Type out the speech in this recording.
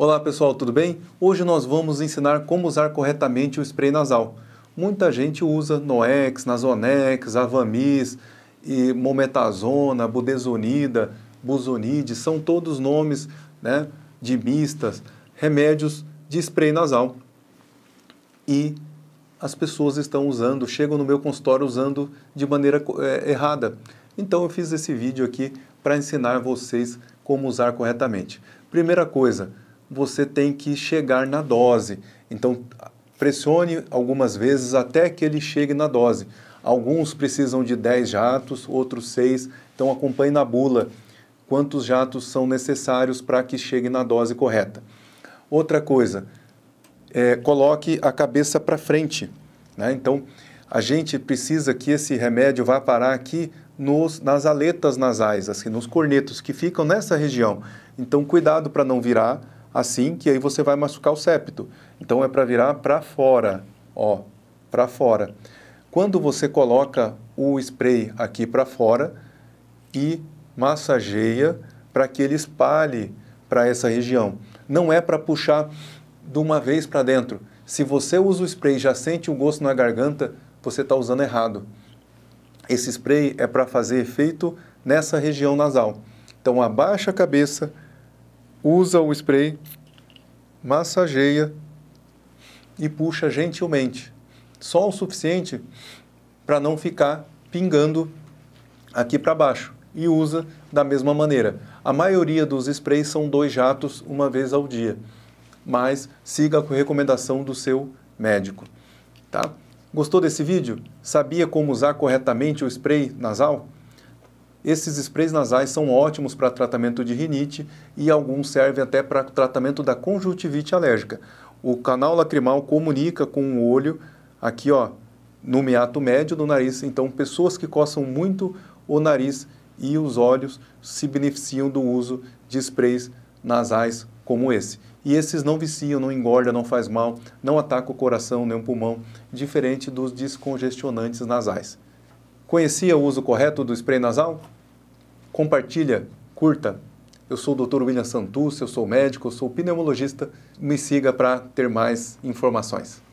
Olá pessoal, tudo bem? Hoje nós vamos ensinar como usar corretamente o spray nasal. Muita gente usa Noex, Nazonex, Avamis, e Mometazona, Budesonida, Buzonide, são todos nomes né, de mistas, remédios de spray nasal. E as pessoas estão usando, chegam no meu consultório usando de maneira é, errada. Então eu fiz esse vídeo aqui para ensinar vocês como usar corretamente. Primeira coisa, você tem que chegar na dose. Então, pressione algumas vezes até que ele chegue na dose. Alguns precisam de 10 jatos, outros 6. Então, acompanhe na bula quantos jatos são necessários para que chegue na dose correta. Outra coisa, é, coloque a cabeça para frente. Né? Então, a gente precisa que esse remédio vá parar aqui nos, nas aletas nasais, assim, nos cornetos que ficam nessa região. Então, cuidado para não virar assim que aí você vai machucar o septo. Então é para virar para fora, ó, para fora. Quando você coloca o spray aqui para fora e massageia para que ele espalhe para essa região. Não é para puxar de uma vez para dentro. Se você usa o spray e já sente o um gosto na garganta, você está usando errado. Esse spray é para fazer efeito nessa região nasal. Então abaixa a cabeça, usa o spray, massageia e puxa gentilmente, só o suficiente para não ficar pingando aqui para baixo e usa da mesma maneira. A maioria dos sprays são dois jatos uma vez ao dia, mas siga a recomendação do seu médico, tá? Gostou desse vídeo? Sabia como usar corretamente o spray nasal? Esses sprays nasais são ótimos para tratamento de rinite e alguns servem até para tratamento da conjuntivite alérgica. O canal lacrimal comunica com o olho, aqui ó, no meato médio do nariz. Então, pessoas que coçam muito o nariz e os olhos se beneficiam do uso de sprays nasais como esse. E esses não viciam, não engorda, não faz mal, não ataca o coração nem o pulmão, diferente dos descongestionantes nasais. Conhecia o uso correto do spray nasal? Compartilha, curta. Eu sou o Dr. William Santus, eu sou médico, eu sou pneumologista. Me siga para ter mais informações.